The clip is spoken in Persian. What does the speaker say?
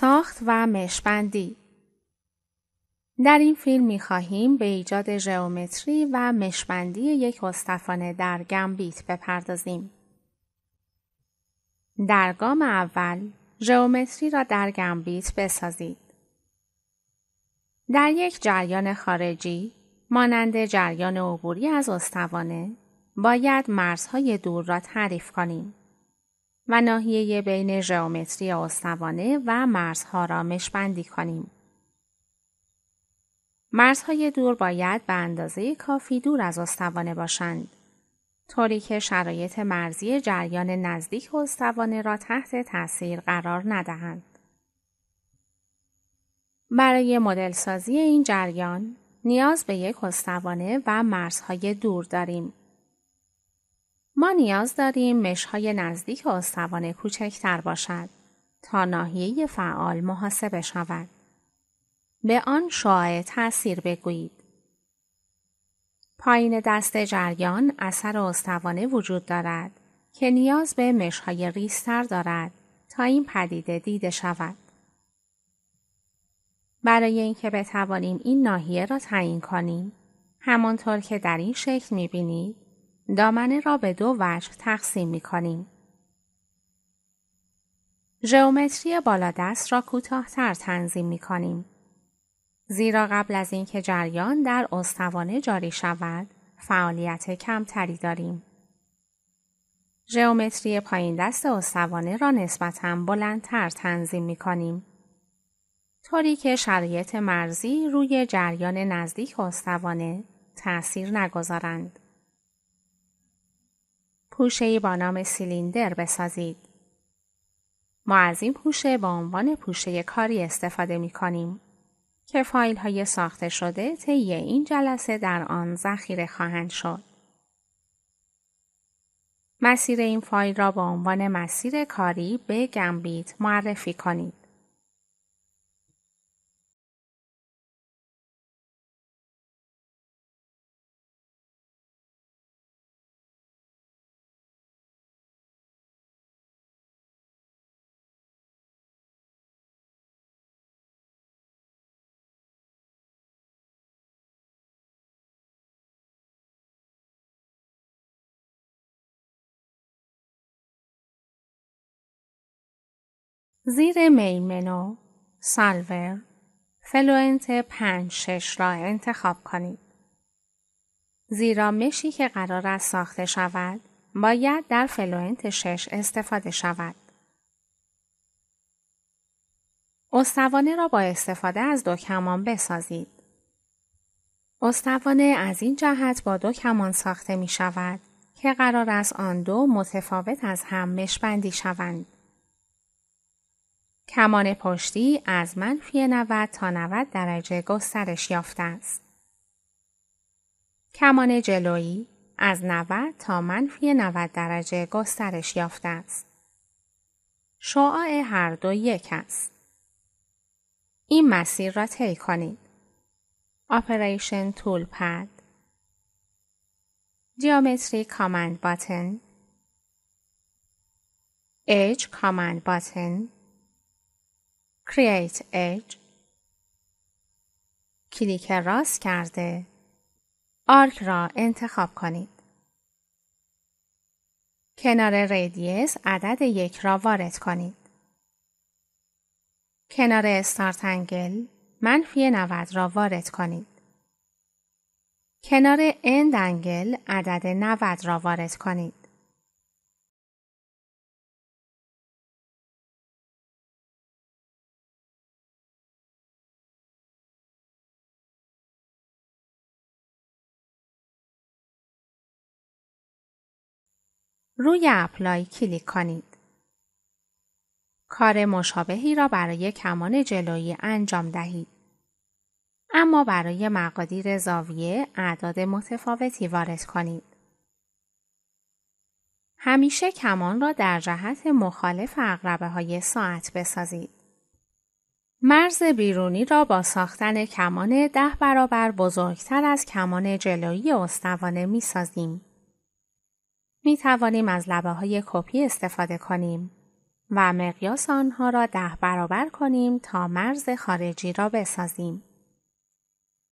ساخت و مشبندی در این فیلم می خواهیم به ایجاد ژئومتری و مشبندی یک استفانه در گمبیت بپردازیم. در گام اول ژئومتری را در گمبیت بسازید. در یک جریان خارجی مانند جریان عبوری از استوانه باید مرزهای دور را تعریف کنیم. و ناحیه بین ژئومتری استوانه و مرزها را مشبندی کنیم. مرزهای دور باید به اندازه کافی دور از استوانه باشند. طوری که شرایط مرزی جریان نزدیک استوانه را تحت تاثیر قرار ندهند. برای مدلسازی این جریان نیاز به یک استوانه و مرزهای دور داریم. ما نیاز داریم مشهای نزدیک استوانه کوچکتر باشد تا ناحیه فعال محاسبه شود. به آن شعاع تاثیر بگویید. پایین دست جریان اثر استوانه وجود دارد که نیاز به مشهای ریستر دارد تا این پدیده دیده شود. برای اینکه بتوانیم این ناحیه را تعیین کنیم همانطور که در این شکل میبینید دامنه را به دو وجه تقسیم می کنیم. بالا بالادست را کوتاهتر تنظیم می کنیم. زیرا قبل از اینکه جریان در استوانه جاری شود، فعالیت کمتری داریم. ژئومتری پایین دست استوانه را نسبتاً بلندتر تنظیم می کنیم. طوری که شرایط مرزی روی جریان نزدیک استوانه تأثیر نگذارند. پوشهای با نام سیلیندر بسازید. ما از این پوشه به عنوان پوشه کاری استفاده می کنیم که فایل های ساخته شده طی این جلسه در آن ذخیره خواهند شد. مسیر این فایل را به عنوان مسیر کاری به گمبیت معرفی کنید. زیر میمنو، سالور، فلوئنت 5 6 را انتخاب کنید. زیرا مشی که قرار است ساخته شود، باید در فلوئنت 6 استفاده شود. استوانه را با استفاده از دو کمان بسازید. استوانه از این جهت با دو کمان ساخته می شود که قرار است آن دو متفاوت از هم مشبندی شوند. کمان پشتی از منفی 90 تا 90 درجه گسترش یافته است. کمان جلویی از 90 تا منفی 90 درجه گسترش یافته است. شعاع هر دو یک است. این مسیر را طی کنید. Operation تول پد جیومتری کامند باتن Edge Command Button Create Edge کلیک راست کرده آرک را انتخاب کنید. کنار رادیوس عدد یک را وارد کنید. کنار استارت انگل منفی 90 را وارد کنید. کنار اند انگل عدد 90 را وارد کنید. روی اپلای کلیک کنید. کار مشابهی را برای کمان جلویی انجام دهید. اما برای مقادیر زاویه اعداد متفاوتی وارد کنید. همیشه کمان را در جهت مخالف اقربه های ساعت بسازید. مرز بیرونی را با ساختن کمان ده برابر بزرگتر از کمان جلویی استوانه می سازیم. می توانیم از لبه های کپی استفاده کنیم و مقیاس آنها را ده برابر کنیم تا مرز خارجی را بسازیم.